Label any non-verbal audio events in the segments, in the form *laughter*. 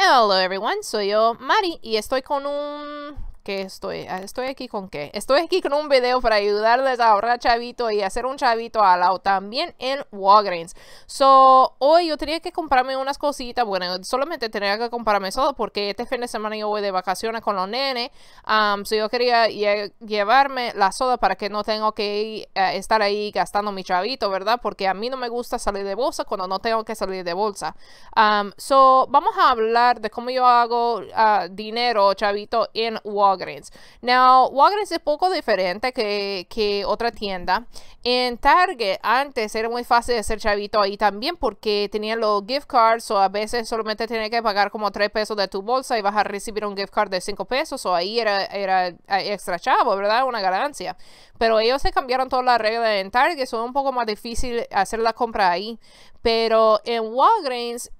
Hello everyone, soy yo Mari y estoy con un estoy? Ah, ¿Estoy aquí con qué? Estoy aquí con un video para ayudarles a ahorrar chavito y hacer un chavito al lado también en Walgreens. So, hoy yo tenía que comprarme unas cositas. Bueno, solamente tenía que comprarme soda porque este fin de semana yo voy de vacaciones con los nenes. Um, so, yo quería llevarme la soda para que no tengo que eh, estar ahí gastando mi chavito, ¿verdad? Porque a mí no me gusta salir de bolsa cuando no tengo que salir de bolsa. Um, so, vamos a hablar de cómo yo hago ah, dinero, chavito, en Walgreens. Walgreens. Now, Walgreens es poco diferente que, que otra tienda. En Target, antes era muy fácil de ser chavito ahí también porque tenían los gift cards o a veces solamente tenías que pagar como 3 pesos de tu bolsa y vas a recibir un gift card de 5 pesos o ahí era, era eh, extra chavo, ¿verdad? Una ganancia. Pero ellos se cambiaron todas las reglas en Target, son un poco más difícil hacer la compra ahí. Pero en Walgreens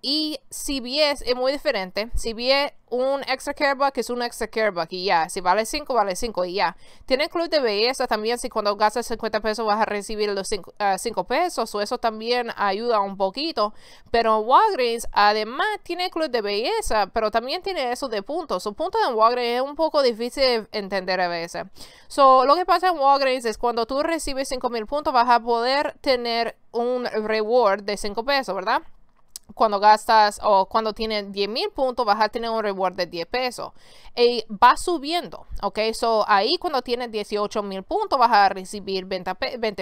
y CBS es muy diferente. si CBS, un extra que es un extra buck y ya. Si vale 5, vale 5 y ya. tiene club de belleza también. Si cuando gastas 50 pesos vas a recibir los 5, eh, pesos. O eso también ayuda un poquito. Pero Walgreens además tiene club de belleza. Pero también tiene eso de puntos. Su punto en Walgreens es un poco difícil de entender a veces. So, lo que pasa en Walgreens es cuando tú recibes 5 mil puntos vas a poder tener un reward de 5 pesos, ¿verdad? cuando gastas o cuando tienes 10 mil puntos, vas a tener un reward de 10 pesos. Y va subiendo, ¿ok? So ahí cuando tienes 18 mil puntos, vas a recibir 20,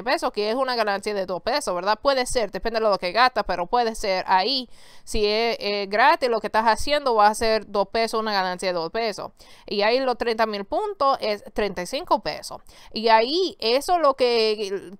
pesos, que es una ganancia de 2 pesos, ¿verdad? Puede ser, depende de lo que gastas, pero puede ser ahí. Si es, gratis lo que estás haciendo, va a ser 2 pesos, una ganancia de 2 pesos. Y ahí los 30 mil puntos es 35 pesos. Y ahí eso es lo que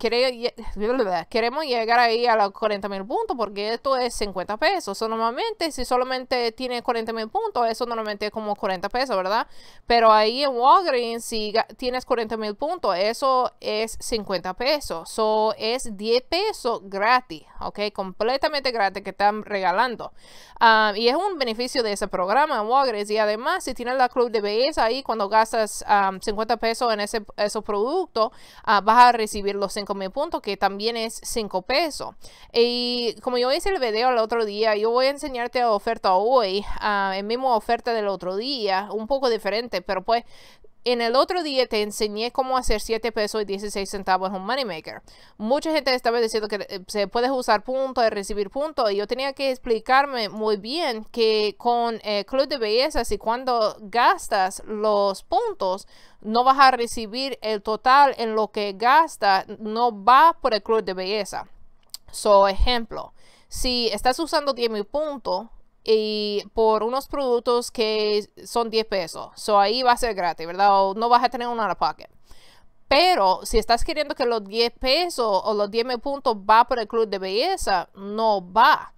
queremos llegar ahí a los 40 mil puntos, porque esto es 50 pesos eso normalmente, si solamente tiene 40 mil puntos, eso normalmente es como 40 pesos, ¿verdad? Pero ahí en Walgreens, si tienes 40 mil puntos, eso es 50 pesos. So, es 10 pesos gratis, ¿ok? Completamente gratis que están regalando. Ah, y es un beneficio de ese programa en Walgreens. Y además, si tienes la club de belleza ahí, cuando gastas 50 ah, pesos en ese, esos productos, ah, vas a recibir los 5 mil puntos, que también es 5 pesos. Y como yo hice el video el otro día, yo voy a enseñarte la oferta hoy, la el mismo oferta del otro día, un poco diferente, pero pues en el otro día te enseñé cómo hacer 7 pesos y 16 centavos en un moneymaker. Mucha gente estaba diciendo que eh, se puede usar puntos y recibir puntos. Y yo tenía que explicarme muy bien que con el eh, Club de Belleza, si cuando gastas los puntos, no vas a recibir el total en lo que gastas, no va por el Club de Belleza. So, ejemplo, si estás usando 10 mil puntos y por unos productos que son 10 pesos, so ahí va a ser gratis, ¿verdad? O no vas a tener un out of pocket. Pero si estás queriendo que los 10 pesos o los 10 mil puntos va por el club de belleza, no va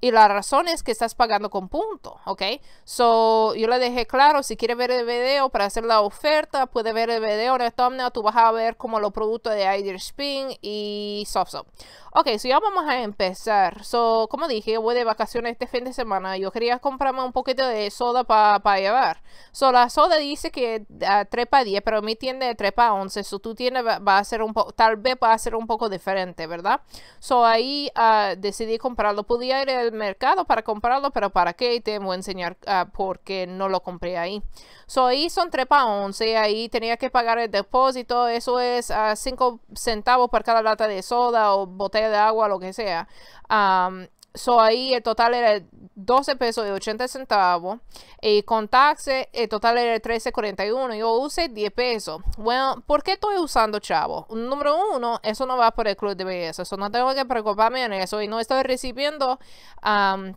y la razón es que estás pagando con punto, ¿ok? So, yo le dejé claro, si quiere ver el video para hacer la oferta, puede ver el video en el thumbnail, tú vas a ver como los productos de Irish Spin y SoftSoft. Ok, so ya vamos a empezar. So, como dije, voy de vacaciones este fin de semana, yo quería comprarme un poquito de soda para llevar. So, la soda dice que 3 para 10, pero mi tienda de 3 para 11, so tú tienes, va, a ser un poco, tal vez va a ser un poco diferente, ¿verdad? So, ahí ah, decidí comprarlo, podía ir mercado para comprarlo, pero ¿para qué? te voy a enseñar ah, porque no lo compré ahí. So, son 3 para 11, ahí tenía que pagar el depósito, eso es ah, cinco 5 centavos por cada lata de soda o botella de agua, lo que sea. So ahí el total era 12 pesos y 80 centavos. Y eh, con taxes el total era 13.41. Yo usé 10 pesos. Bueno, ¿por qué estoy usando chavo? Número uno, eso no va por el club de belleza. Eso no tengo que preocuparme en eso. Y no estoy recibiendo... Um,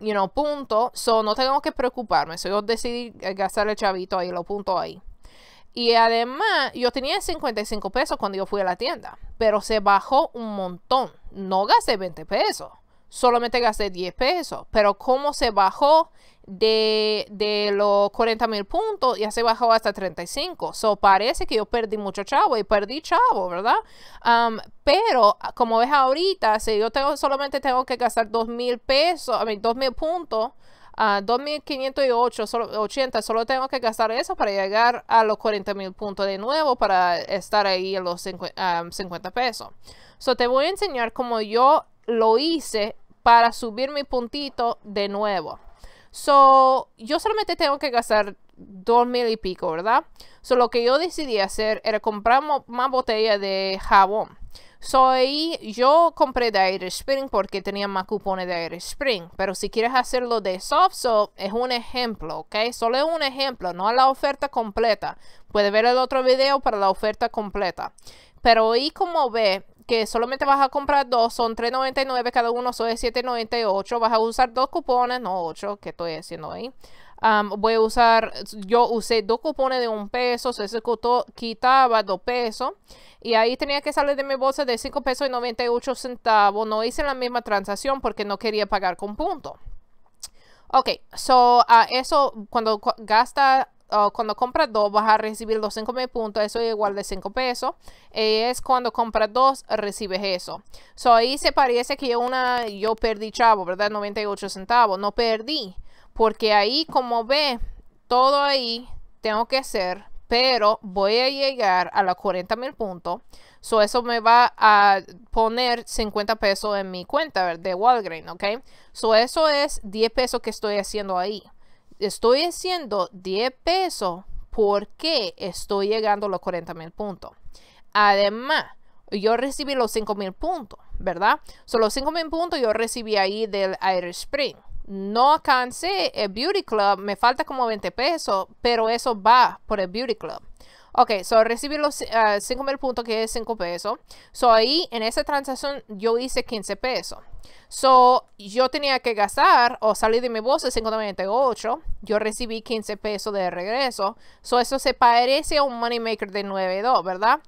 you know, punto. So no tengo que preocuparme. So yo decidí gastar el chavito ahí, lo punto ahí. Y además, yo tenía 55 pesos cuando yo fui a la tienda, pero se bajó un montón. No gasté 20 pesos solamente gasté 10 pesos. Pero como se bajó de, los 40 mil puntos, ya se bajó hasta 35. So parece que yo perdí mucho chavo y perdí chavo, ¿verdad? Um, pero ah, como ves ahorita, si yo solamente tengo que gastar 2 mil pesos, a 2 mil puntos. 2.508, ah, 80. solo tengo que gastar eso para llegar a los 40 mil puntos de nuevo para estar ahí en los 50, 50 um, pesos. So, te voy a enseñar cómo yo lo hice para subir mi puntito de nuevo. So, yo solamente tengo que gastar dos mil y pico, ¿verdad? So, lo que yo decidí hacer era comprar más botella de jabón. So, ahí yo compré de Air Spring porque tenía más cupones de Air Spring. Pero si quieres hacerlo de Soft Soap, es un ejemplo, ¿ok? Solo es un ejemplo, no la oferta completa. Puedes ver el otro video para la oferta completa. Pero ahí como ve, que solamente vas a comprar dos, son $3.99 cada uno, son es $7.98. Vas a usar dos cupones, no ocho. que estoy haciendo ahí. voy a usar, yo usé dos cupones de un peso, se ejecutó, quitaba dos pesos y ahí tenía que salir de mi bolsa de cinco pesos y 98 centavos. No hice la misma transacción porque no quería pagar con punto. Ok, so a ah, eso cuando gasta cuando compras dos vas a recibir los mil puntos, eso es igual de 5 pesos. es cuando compras dos, recibes eso. So, ahí se parece que una, yo perdí chavo, ¿verdad? 98 centavos. No perdí, porque ahí como ve, todo ahí tengo que hacer, pero voy a llegar a los mil puntos. So, eso me va a poner 50 pesos en mi cuenta de Walgreens, ¿ok? So, eso es 10 pesos que estoy haciendo ahí estoy haciendo 10 pesos porque estoy llegando a los 40 mil puntos. Además, yo recibí los 5 mil puntos, ¿verdad? Son los 5 mil puntos yo recibí ahí del Irish Spring. No alcancé el Beauty Club, me falta como 20 pesos, pero eso va por el Beauty Club. Ok, so recibí los uh, ah, 5 mil puntos, que es 5 pesos. So ahí en esa transacción yo hice 15 pesos. So yo tenía que gastar o salir de mi bolsa 598. Yo recibí 15 pesos de regreso. So eso se parece a un moneymaker de 9.2, ¿verdad?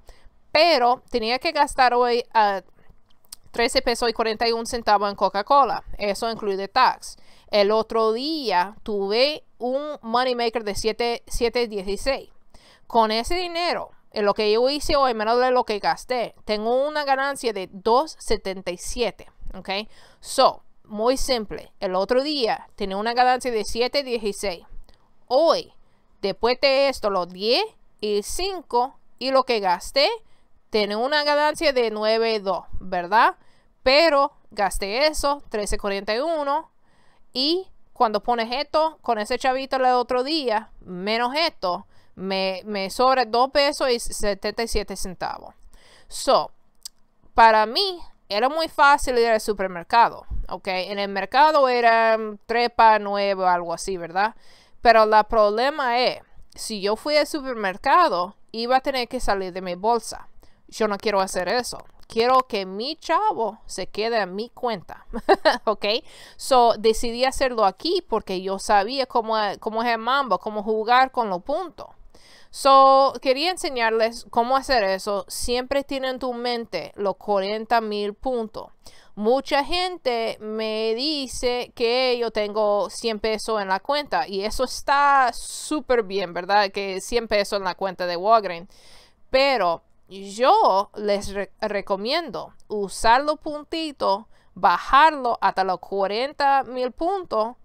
Pero tenía que gastar hoy 13 ah, pesos y 41 centavos en Coca-Cola. Eso incluye tax. El otro día tuve un moneymaker de 7.16. Con ese dinero, en lo que yo hice hoy, menos de lo que gasté, tengo una ganancia de 2.77. ¿Ok? So, muy simple. El otro día tenía una ganancia de 7.16. Hoy, después de esto, los 10 y 5 y lo que gasté, tiene una ganancia de 9.2, ¿verdad? Pero gasté eso, 13.41. Y cuando pones esto con ese chavito del otro día, menos esto, me, me sobra 2 pesos y 77 centavos. So, para mí era muy fácil ir al supermercado, En el mercado era 3 para algo así, ¿verdad? Pero el problema es, si yo fui al supermercado, iba a tener que salir de mi bolsa. Yo no quiero hacer eso. Quiero que mi chavo se quede a mi cuenta, *laughs* ¿ok? So, decidí hacerlo aquí porque yo sabía cómo, cómo es el mambo, cómo jugar con los puntos. So, quería enseñarles cómo hacer eso. Siempre tienen en tu mente los 40 mil puntos. Mucha gente me dice que yo tengo 100 pesos en la cuenta y eso está súper bien, ¿verdad? Que 100 pesos en la cuenta de Walgreens. Pero yo les recomiendo usar los puntitos, bajarlo hasta los 40 mil puntos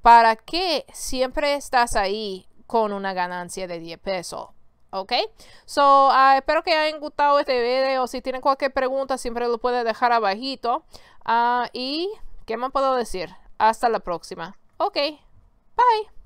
para que siempre estás ahí con una ganancia de 10 pesos. ¿Ok? So, ah, espero que hayan gustado este video. Si tienen cualquier pregunta, siempre lo pueden dejar abajito. Ah, y, ¿qué más puedo decir? Hasta la próxima. Ok, bye.